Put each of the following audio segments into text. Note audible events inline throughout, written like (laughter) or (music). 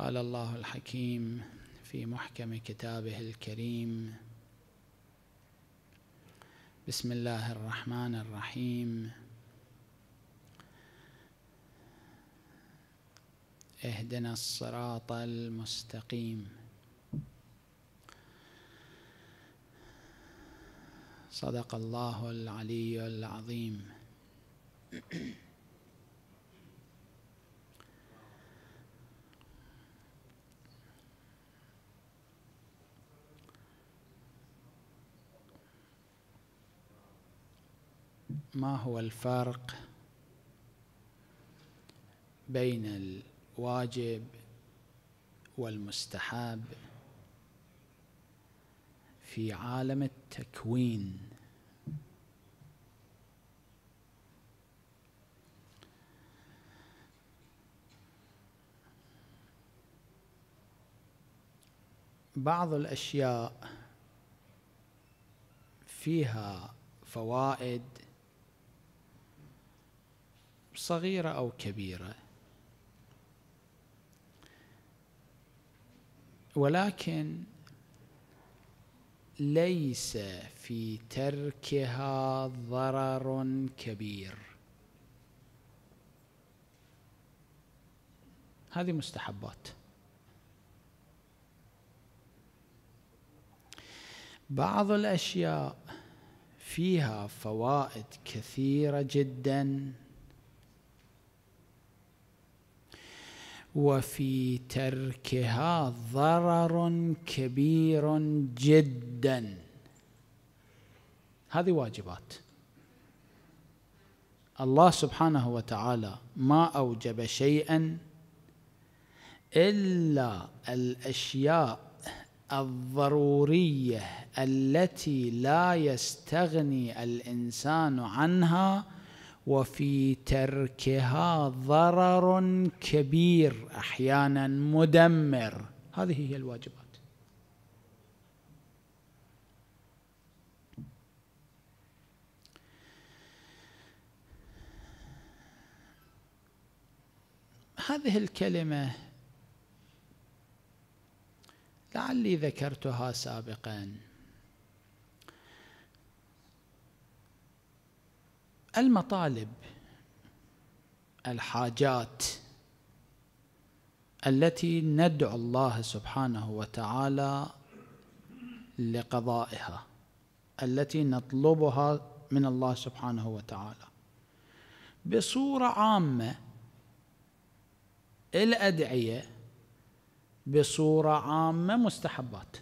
قال الله الحكيم في محكم كتابه الكريم بسم الله الرحمن الرحيم اهدنا الصراط المستقيم صدق الله العلي العظيم (clears throat) ما هو الفرق بين الواجب والمستحب في عالم التكوين بعض الاشياء فيها فوائد صغيرة أو كبيرة ولكن ليس في تركها ضرر كبير هذه مستحبات بعض الاشياء فيها فوائد كثيره جدا وفي تركها ضرر كبير جدا هذه واجبات الله سبحانه وتعالى ما أوجب شيئا إلا الأشياء الضرورية التي لا يستغني الإنسان عنها وفي تركها ضرر كبير احيانا مدمر هذه هي الواجبات هذه الكلمه لعلي ذكرتها سابقا المطالب الحاجات التي ندعو الله سبحانه وتعالى لقضائها التي نطلبها من الله سبحانه وتعالى بصورة عامة الأدعية بصورة عامة مستحبات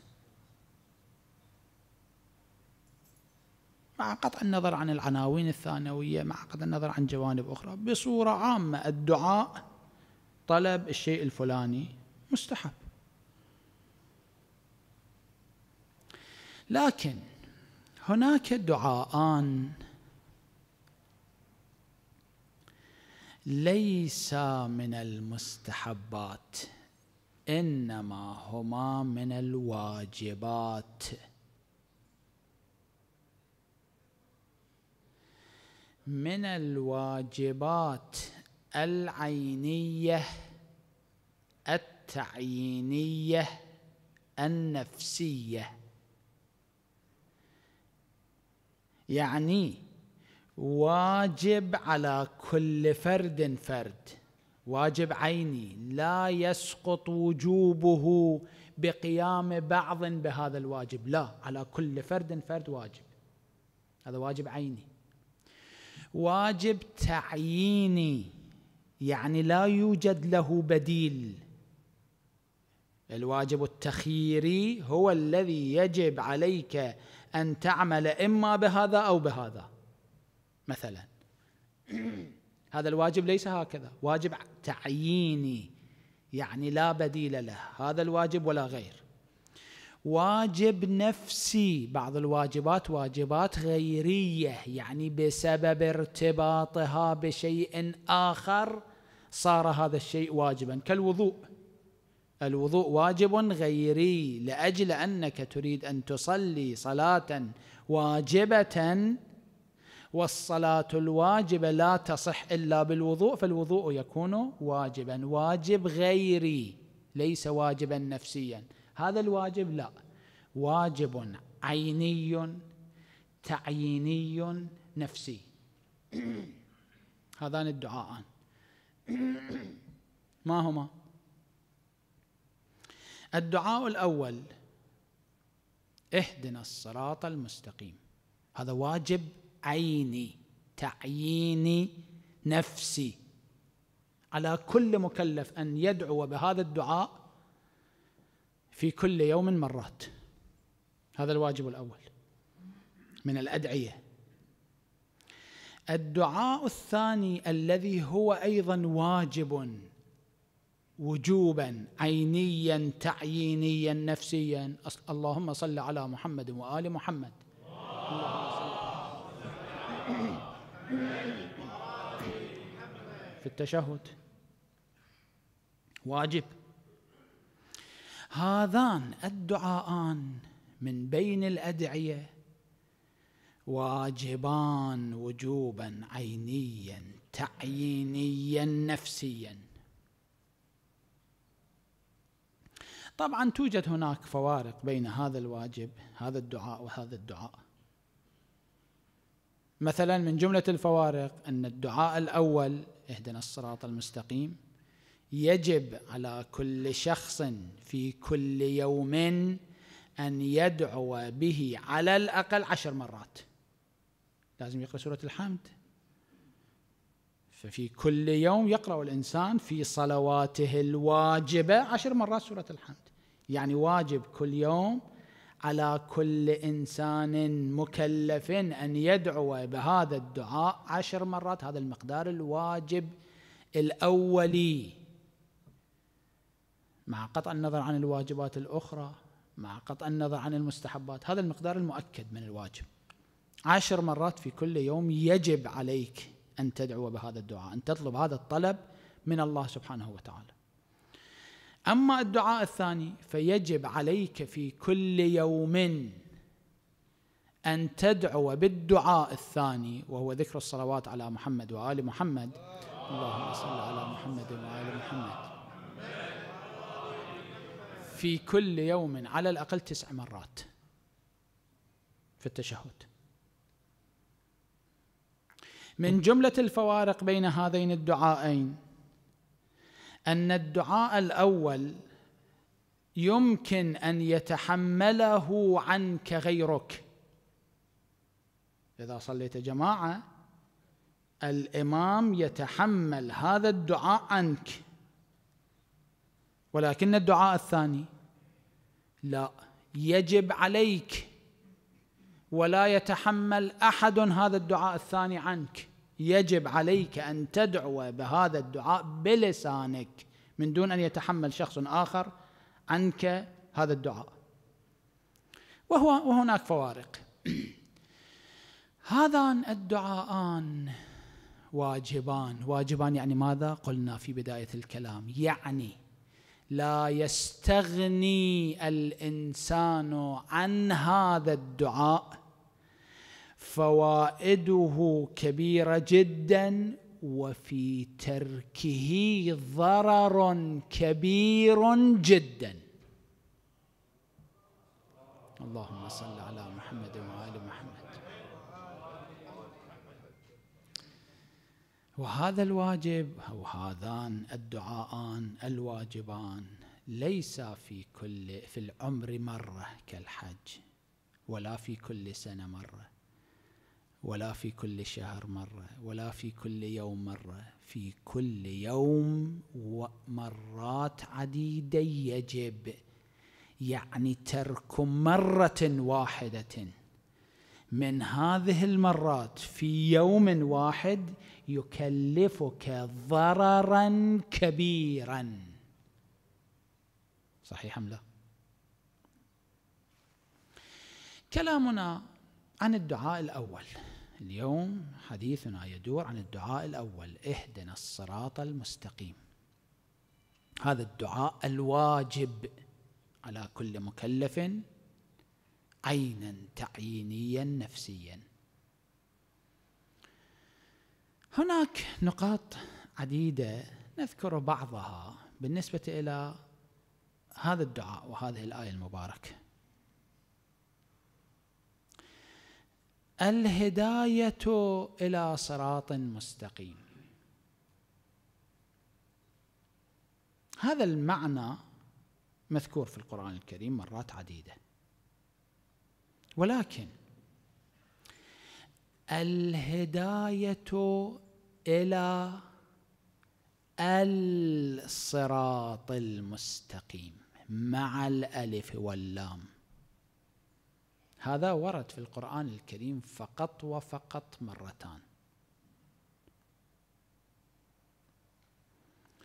مع قطع النظر عن العناوين الثانوية مع قطع النظر عن جوانب أخرى بصورة عامة الدعاء طلب الشيء الفلاني مستحب لكن هناك دعاءان ليس من المستحبات انما هما من الواجبات من الواجبات العينيه التعيينيه النفسيه يعني واجب على كل فرد فرد واجب عيني لا يسقط وجوبه بقيام بعض بهذا الواجب لا على كل فرد فرد واجب هذا واجب عيني واجب تعييني يعني لا يوجد له بديل الواجب التخييري هو الذي يجب عليك ان تعمل اما بهذا او بهذا مثلا (clears throat) هذا الواجب ليس هكذا واجب تعييني يعني لا بديل له هذا الواجب ولا غير واجب نفسي بعض الواجبات واجبات غيريه يعني بسبب ارتباطها بشيء اخر صار هذا الشيء واجبا كالوضوء الوضوء واجب غيري لاجل انك تريد ان تصلي صلاه واجبه والصلاه الواجبه لا تصح الا بالوضوء فالوضوء يكون واجبا واجب غيري ليس واجبا نفسيا هذا الواجب لا واجب عيني تعييني نفسي (clears throat) هذان الدعاءان (clears throat) ما هما الدعاء الأول اهدنا الصراط المستقيم هذا واجب عيني تعييني نفسي على كل مكلف أن يدعو بهذا الدعاء في كل يوم مرات هذا الواجب الاول من الادعيه الدعاء الثاني الذي هو ايضا واجب وجوبا عينيا تعيينيا نفسيا اللهم صل على محمد وال محمد في التشهد واجب هذان الدعاءان من بين الادعيه واجبان وجوبا عينيا تعيينيا نفسيا طبعا توجد هناك فوارق بين هذا الواجب هذا الدعاء وهذا الدعاء مثلا من جمله الفوارق ان الدعاء الاول اهدنا الصراط المستقيم يجب على كل شخص في كل يوم أن يدعو به على الأقل عشر مرات لازم يقرأ سورة الحمد ففي كل يوم يقرأ الإنسان في صلواته الواجبة عشر مرات سورة الحمد يعني واجب كل يوم على كل إنسان مكلف أن يدعو بهذا الدعاء عشر مرات هذا المقدار الواجب الأولي مع قطع النظر عن الواجبات الأخرى مع قطع النظر عن المستحبات هذا المقدار المؤكد من الواجب عشر مرات في كل يوم يجب عليك أن تدعو بهذا الدعاء أن تطلب هذا الطلب من الله سبحانه وتعالى أما الدعاء الثاني فيجب عليك في كل يوم أن تدعو بالدعاء الثاني وهو ذكر الصلوات على محمد وآل محمد اللهم صل على محمد وآل محمد في كل يوم على الأقل تسع مرات في التشهد من جملة الفوارق بين هذين الدعائين أن الدعاء الأول يمكن أن يتحمله عنك غيرك إذا صليت جماعة الإمام يتحمل هذا الدعاء عنك ولكن الدعاء الثاني لا يجب عليك ولا يتحمل احد هذا الدعاء الثاني عنك يجب عليك ان تدعو بهذا الدعاء بلسانك من دون ان يتحمل شخص اخر عنك هذا الدعاء وهو وهناك فوارق (clears throat) هذان الدعاءان واجبان واجبان يعني ماذا قلنا في بدايه الكلام يعني لا يستغني الانسان عن هذا الدعاء فوائده كبيره جدا وفي تركه ضرر كبير جدا اللهم صل على محمد وعلى وهذا الواجب أو هذان الدعاءان الواجبان ليس في كل في العمر مرة كالحج ولا في كل سنة مرة ولا في كل شهر مرة ولا في كل يوم مرة في كل يوم ومرات عديدة يجب يعني ترك مرة واحدة من هذه المرات في يوم واحد يكلفك ضررا كبيرا صحيح ام لا كلامنا عن الدعاء الاول اليوم حديثنا يدور عن الدعاء الاول اهدنا الصراط المستقيم هذا الدعاء الواجب على كل مكلف عينا تعيينيا نفسيا هناك نقاط عديده نذكر بعضها بالنسبه الى هذا الدعاء وهذه الايه المباركه الهدايه الى صراط مستقيم هذا المعنى مذكور في القران الكريم مرات عديده ولكن الهدايه الى الصراط المستقيم مع الالف واللام هذا ورد في القران الكريم فقط وفقط مرتان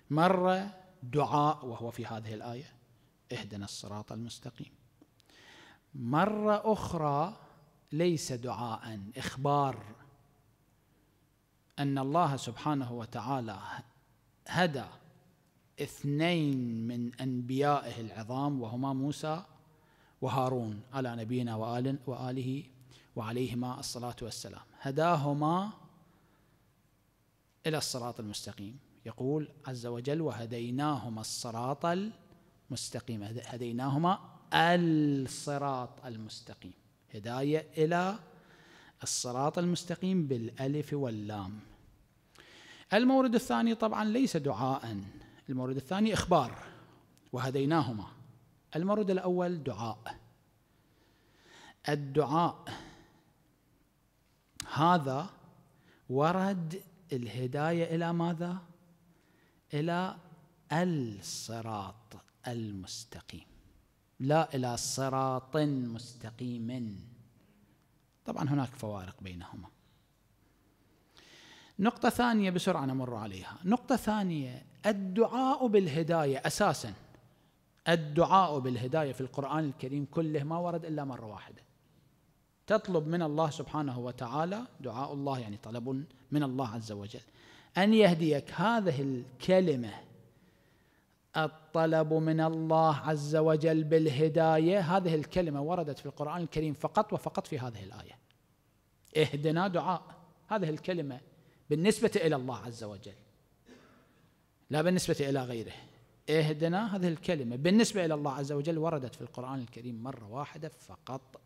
مره دعاء وهو في هذه الايه اهدنا الصراط المستقيم مرة أخرى ليس دعاء إخبار أن الله سبحانه وتعالى هدى اثنين من أنبيائه العظام وهما موسى وهارون على نبينا وآل وآله وعليهما الصلاة والسلام هداهما إلى الصراط المستقيم يقول عز وجل وهديناهما الصراط المستقيم هديناهما الصراط المستقيم هداية إلى الصراط المستقيم بالألف واللام المورد الثاني طبعا ليس دعاء المورد الثاني إخبار وهديناهما المورد الأول دعاء الدعاء هذا ورد الهداية إلى ماذا؟ إلى الصراط المستقيم لا إلى صراط مستقيم طبعا هناك فوارق بينهما نقطة ثانية بسرعة نمر عليها نقطة ثانية الدعاء بالهداية أساسا الدعاء بالهداية في القرآن الكريم كله ما ورد إلا مرة واحدة تطلب من الله سبحانه وتعالى دعاء الله يعني طلب من الله عز وجل أن يهديك هذه الكلمة الطلب من الله عز وجل بالهدايه هذه الكلمه وردت في القران الكريم فقط وفقط في هذه الايه. اهدنا دعاء هذه الكلمه بالنسبه الى الله عز وجل. لا بالنسبه الى غيره. اهدنا هذه الكلمه بالنسبه الى الله عز وجل وردت في القران الكريم مره واحده فقط.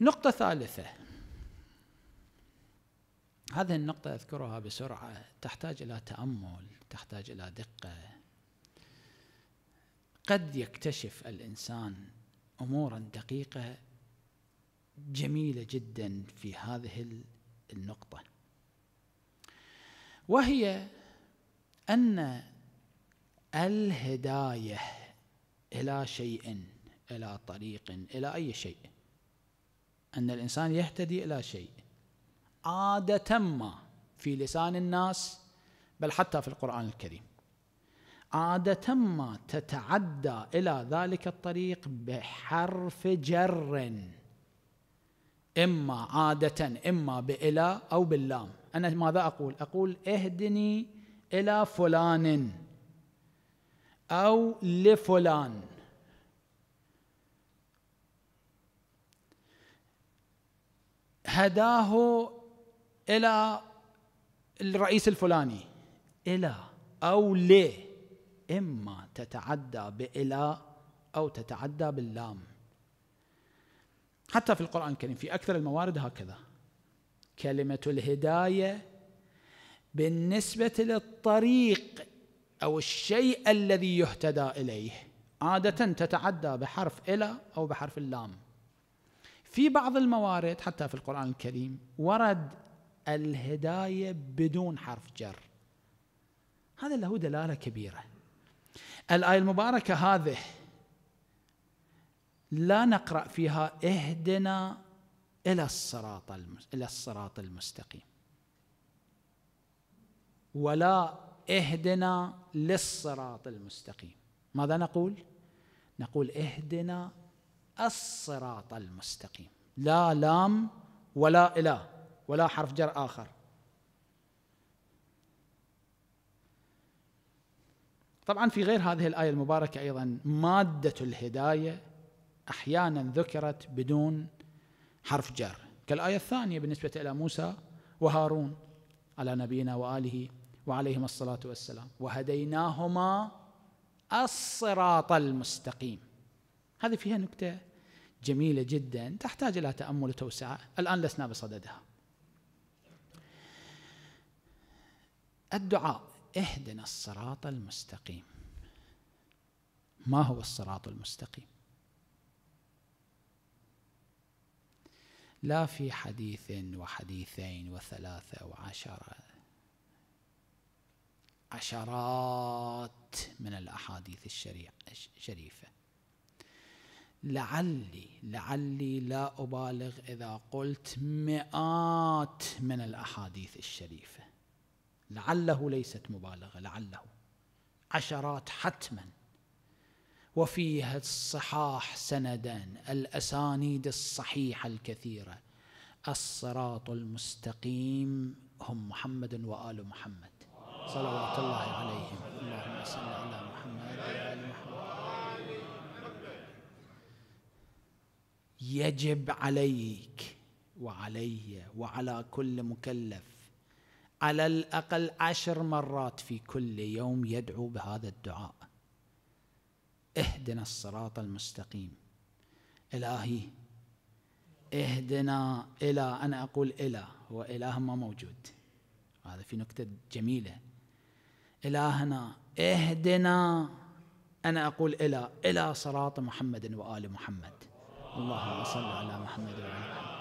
نقطه ثالثه هذه النقطة أذكرها بسرعة تحتاج إلى تأمل تحتاج إلى دقة قد يكتشف الإنسان أمورا دقيقة جميلة جدا في هذه النقطة وهي أن الهداية إلى شيء إلى طريق إلى أي شيء أن الإنسان يهتدي إلى شيء عادة ما في لسان الناس بل حتى في القرآن الكريم عادة ما تتعدى إلى ذلك الطريق بحرف جر إما عادة إما بإلى أو باللام أنا ماذا أقول أقول اهدني إلى فلان أو لفلان هداه إلى الرئيس الفلاني إلى أو ل إما تتعدى بإلى أو تتعدى باللام حتى في القرآن الكريم في أكثر الموارد هكذا كلمة الهداية بالنسبة للطريق أو الشيء الذي يهتدى إليه عادة تتعدى بحرف إلى أو بحرف اللام في بعض الموارد حتى في القرآن الكريم ورد الهداية بدون حرف جر هذا له دلالة كبيرة الآية المباركة هذه لا نقرأ فيها اهدنا إلى الصراط إلى الصراط المستقيم ولا اهدنا للصراط المستقيم ماذا نقول؟ نقول اهدنا الصراط المستقيم لا لام ولا إله ولا حرف جر آخر طبعا في غير هذه الآية المباركة أيضا مادة الهداية أحيانا ذكرت بدون حرف جر كالآية الثانية بالنسبة إلى موسى وهارون على نبينا وآله وعليهما الصلاة والسلام وهديناهما الصراط المستقيم هذه فيها نكتة جميلة جدا تحتاج إلى تأمل وتوسعة الآن لسنا بصددها الدعاء اهدنا الصراط المستقيم ما هو الصراط المستقيم لا في حديث وحديثين وثلاثة وعشرة عشرات من الأحاديث الشريفة لعلي لعلي لا أبالغ إذا قلت مئات من الأحاديث الشريفة لعله ليست مبالغه لعله عشرات حتما وفيها الصحاح سندان الاسانيد الصحيحه الكثيره الصراط المستقيم هم محمد وال محمد صلوات الله عليهم اللهم صل على محمد وال محمد يجب عليك وعلي وعلى كل مكلف على الأقل عشر مرات في كل يوم يدعو بهذا الدعاء اهدنا الصراط المستقيم إلهي اهدنا إلى أنا أقول إلى هو إله ما موجود هذا في نكتة جميلة إلهنا اهدنا أنا أقول إلى إلى صراط محمد وآل محمد اللهم صل على محمد وآل محمد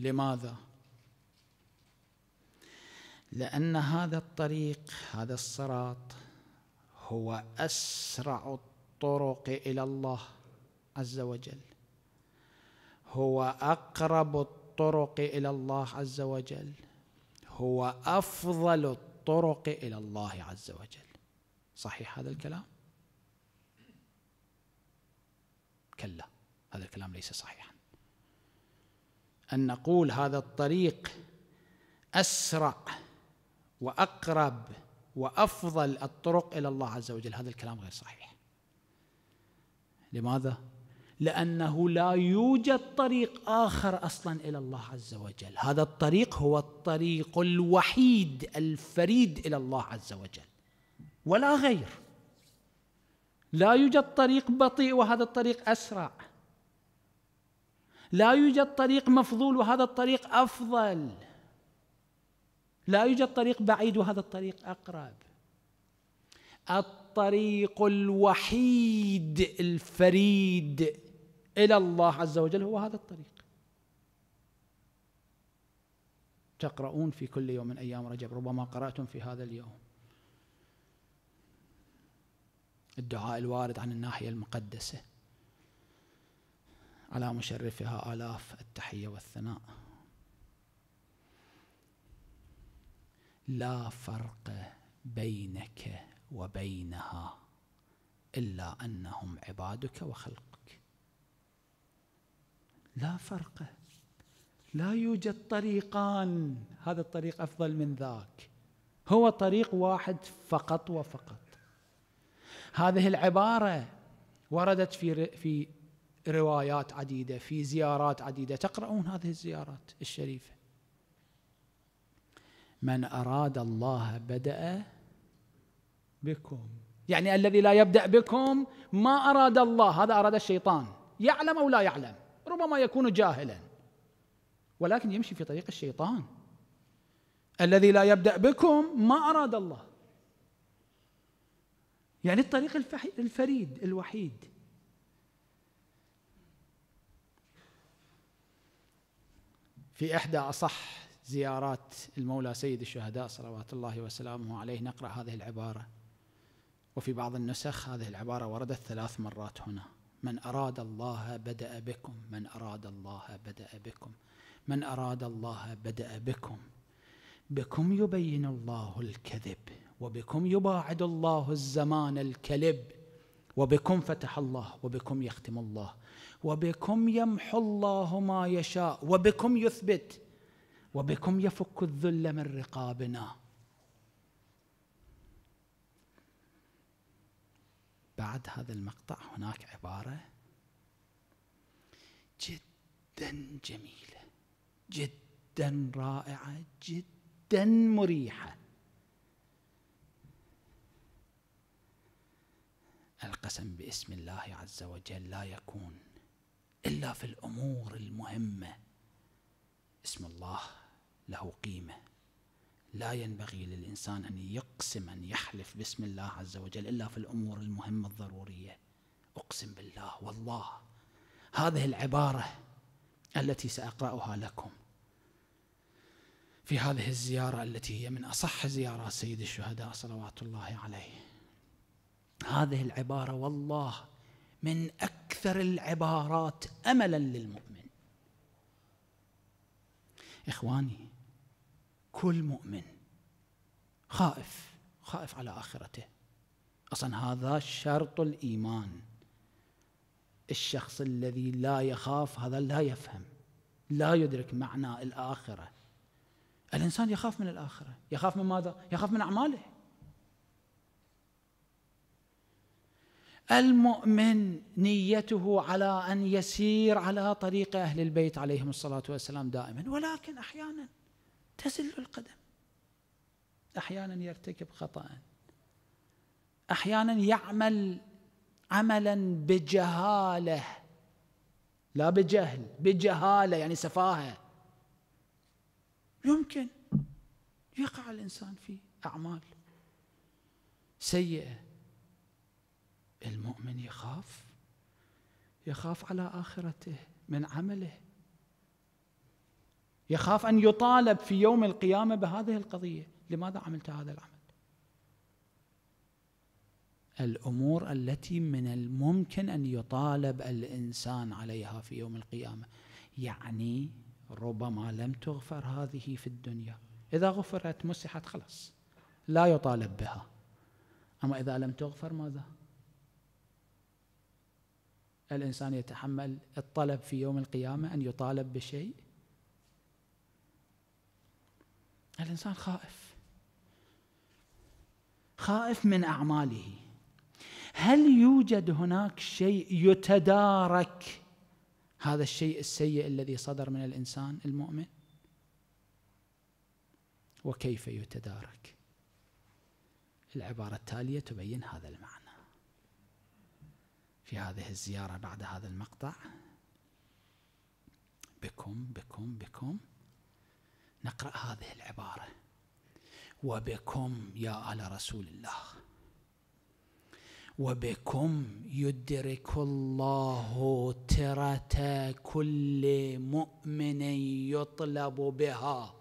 لماذا؟ لأن هذا الطريق هذا الصراط هو أسرع الطرق إلى الله عز وجل هو أقرب الطرق إلى الله عز وجل هو أفضل الطرق إلى الله عز وجل صحيح هذا الكلام؟ كلا هذا الكلام ليس صحيحا أن نقول هذا الطريق أسرع وأقرب وأفضل الطرق إلى الله عز وجل هذا الكلام غير صحيح لماذا؟ لأنه لا يوجد طريق آخر أصلا إلى الله عز وجل هذا الطريق هو الطريق الوحيد الفريد إلى الله عز وجل ولا غير لا يوجد طريق بطيء وهذا الطريق أسرع لا يوجد طريق مفضول وهذا الطريق افضل لا يوجد طريق بعيد وهذا الطريق اقرب الطريق الوحيد الفريد الى الله عز وجل هو هذا الطريق تقرؤون في كل يوم من ايام رجب ربما قراتم في هذا اليوم الدعاء الوارد عن الناحيه المقدسه على مشرفها آلاف التحية والثناء لا فرق بينك وبينها إلا أنهم عبادك وخلقك لا فرق لا يوجد طريقان هذا الطريق أفضل من ذاك هو طريق واحد فقط وفقط هذه العبارة وردت في في روايات عديده في زيارات عديده تقرؤون هذه الزيارات الشريفه من اراد الله بدا بكم يعني الذي لا يبدا بكم ما اراد الله هذا اراد الشيطان يعلم او لا يعلم ربما يكون جاهلا ولكن يمشي في طريق الشيطان الذي لا يبدا بكم ما اراد الله يعني الطريق الفريد الوحيد في إحدى أصح زيارات المولى سيد الشهداء صلوات الله وسلامه عليه نقرأ هذه العبارة وفي بعض النسخ هذه العبارة وردت ثلاث مرات هنا من أراد الله بدأ بكم من أراد الله بدأ بكم من أراد الله بدأ بكم بكم يبين الله الكذب وبكم يباعد الله الزمان الكلب وبكم فتح الله وبكم يختم الله وبكم يمحو الله ما يشاء وبكم يثبت وبكم يفك الذل من رقابنا بعد هذا المقطع هناك عبارة جدا جميلة جدا رائعة جدا مريحة القسم باسم الله عز وجل لا يكون الا في الامور المهمه اسم الله له قيمه لا ينبغي للانسان ان يقسم ان يحلف باسم الله عز وجل الا في الامور المهمه الضروريه اقسم بالله والله هذه العباره التي ساقراها لكم في هذه الزياره التي هي من اصح زيارات سيد الشهداء صلوات الله عليه هذه العباره والله من أكثر أكثر العبارات أملا للمؤمن إخواني كل مؤمن خائف خائف على آخرته أصلا هذا شرط الإيمان الشخص الذي لا يخاف هذا لا يفهم لا يدرك معنى الآخرة الإنسان يخاف من الآخرة يخاف من ماذا؟ يخاف من أعماله المؤمن نيته على ان يسير على طريق اهل البيت عليهم الصلاه والسلام دائما ولكن احيانا تزل القدم احيانا يرتكب خطا احيانا يعمل عملا بجهاله لا بجهل بجهاله يعني سفاهه يمكن يقع الانسان في اعمال سيئه المؤمن يخاف يخاف على اخرته من عمله يخاف ان يطالب في يوم القيامه بهذه القضيه لماذا عملت هذا العمل الامور التي من الممكن ان يطالب الانسان عليها في يوم القيامه يعني ربما لم تغفر هذه في الدنيا اذا غفرت مسحت خلاص لا يطالب بها اما اذا لم تغفر ماذا الإنسان يتحمل الطلب في يوم القيامة أن يطالب بشيء الإنسان خائف خائف من أعماله هل يوجد هناك شيء يتدارك هذا الشيء السيء الذي صدر من الإنسان المؤمن وكيف يتدارك العبارة التالية تبين هذا المعنى في هذه الزيارة بعد هذا المقطع بكم بكم بكم نقرأ هذه العبارة وبكم يا آل رسول الله وبكم يدرك الله ترة كل مؤمن يطلب بها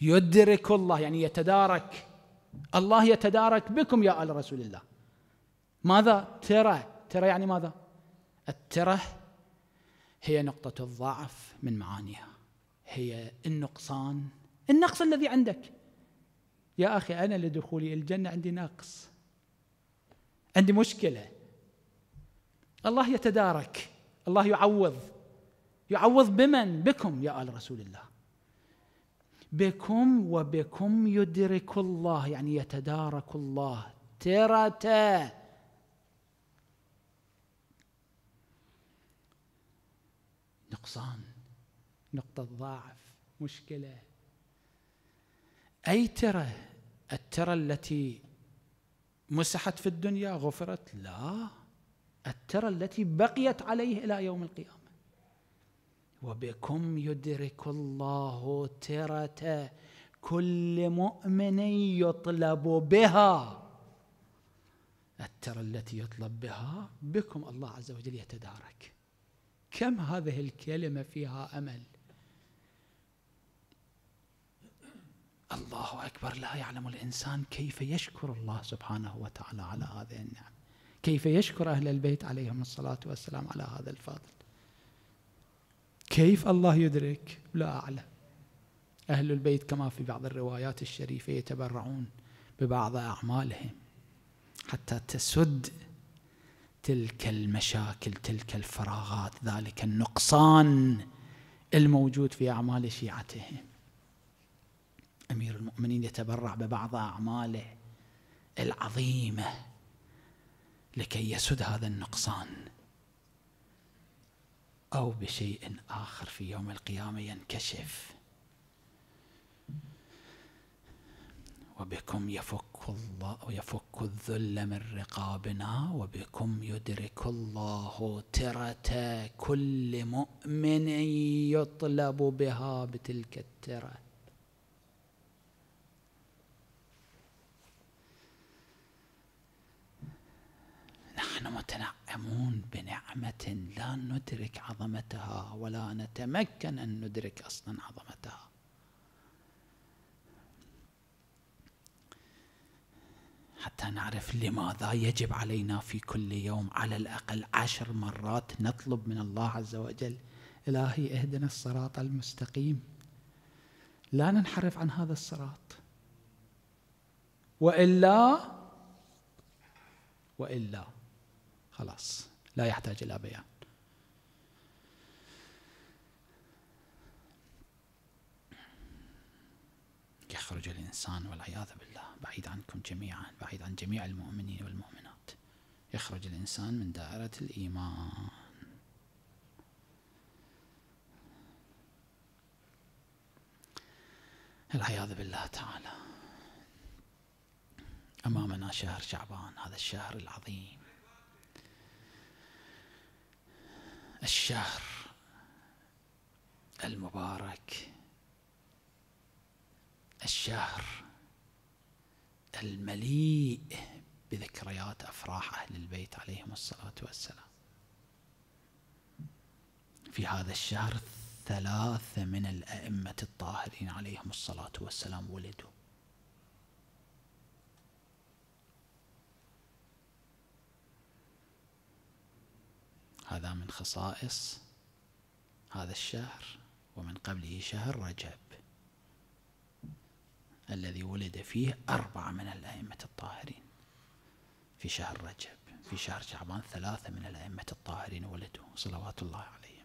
يدرك الله يعني يتدارك الله يتدارك بكم يا آل رسول الله ماذا ترى ترى يعني ماذا التره هي نقطة الضعف من معانيها هي النقصان النقص الذي عندك يا أخي أنا لدخولي الجنة عندي نقص عندي مشكلة الله يتدارك الله يعوض يعوض بمن بكم يا آل رسول الله بكم وبكم يدرك الله يعني يتدارك الله ترته نقصان نقطة ضعف مشكلة أي ترى الترى التي مسحت في الدنيا غفرت لا الترى التي بقيت عليه إلى يوم القيامة وبكم يدرك الله ترة كل مؤمن يطلب بها الترى التي يطلب بها بكم الله عز وجل يتدارك كم هذه الكلمة فيها أمل الله أكبر لا يعلم الإنسان كيف يشكر الله سبحانه وتعالى على هذه النعم كيف يشكر أهل البيت عليهم الصلاة والسلام على هذا الفضل كيف الله يدرك لا أعلم أهل البيت كما في بعض الروايات الشريفة يتبرعون ببعض أعمالهم حتى تسد تلك المشاكل تلك الفراغات ذلك النقصان الموجود في أعمال شيعته أمير المؤمنين يتبرع ببعض أعماله العظيمة لكي يسد هذا النقصان أو بشيء آخر في يوم القيامة ينكشف وبكم يفك الله يفك الذل من رقابنا وبكم يدرك الله ترة كل مؤمن يطلب بها بتلك الترة نحن متنعمون بنعمة لا ندرك عظمتها ولا نتمكن أن ندرك أصلا عظمتها حتى نعرف لماذا يجب علينا في كل يوم على الأقل عشر مرات نطلب من الله عز وجل إلهي اهدنا الصراط المستقيم لا ننحرف عن هذا الصراط وإلا وإلا خلاص لا يحتاج إلى بيان يخرج الإنسان والعياذ بالله بعيد عنكم جميعا بعيد عن جميع المؤمنين والمؤمنات يخرج الإنسان من دائرة الإيمان العياذ بالله تعالى أمامنا شهر شعبان هذا الشهر العظيم الشهر المبارك الشهر المليء بذكريات افراح اهل البيت عليهم الصلاه والسلام. في هذا الشهر ثلاثه من الائمه الطاهرين عليهم الصلاه والسلام ولدوا. هذا من خصائص هذا الشهر ومن قبله شهر رجب الذي ولد فيه أربعة من الأئمة الطاهرين في شهر رجب في شهر شعبان ثلاثة من الأئمة الطاهرين ولدوا صلوات الله عليهم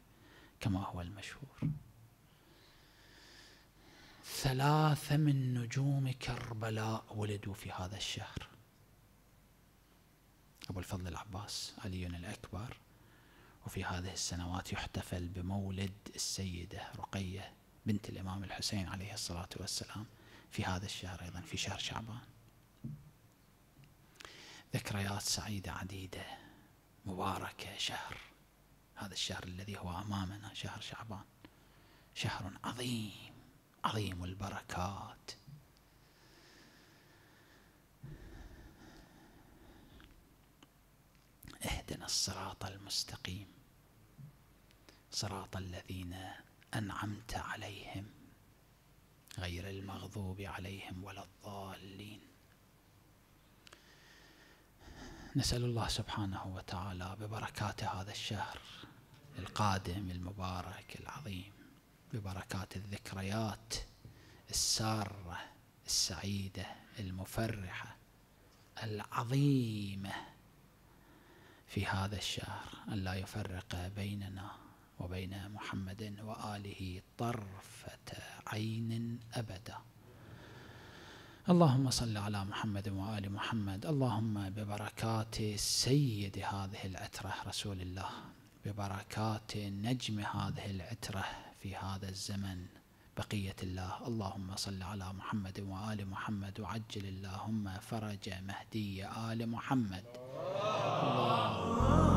كما هو المشهور ثلاثة من نجوم كربلاء ولدوا في هذا الشهر أبو الفضل العباس علي الأكبر وفي هذه السنوات يحتفل بمولد السيدة رقية بنت الإمام الحسين عليه الصلاة والسلام في هذا الشهر أيضا في شهر شعبان ذكريات سعيدة عديدة مباركة شهر هذا الشهر الذي هو أمامنا شهر شعبان شهر عظيم عظيم البركات اهدنا الصراط المستقيم صراط الذين أنعمت عليهم غير المغضوب عليهم ولا الضالين نسأل الله سبحانه وتعالى ببركات هذا الشهر القادم المبارك العظيم ببركات الذكريات السارة السعيدة المفرحة العظيمة في هذا الشهر أن لا يفرق بيننا وبين محمد وآله طرفة عين أبدا اللهم صل على محمد وآل محمد اللهم ببركات سيد هذه العترة رسول الله ببركات نجم هذه العترة في هذا الزمن بقية الله اللهم صل على محمد وآل محمد وعجل اللهم فرج مهدي آل محمد الله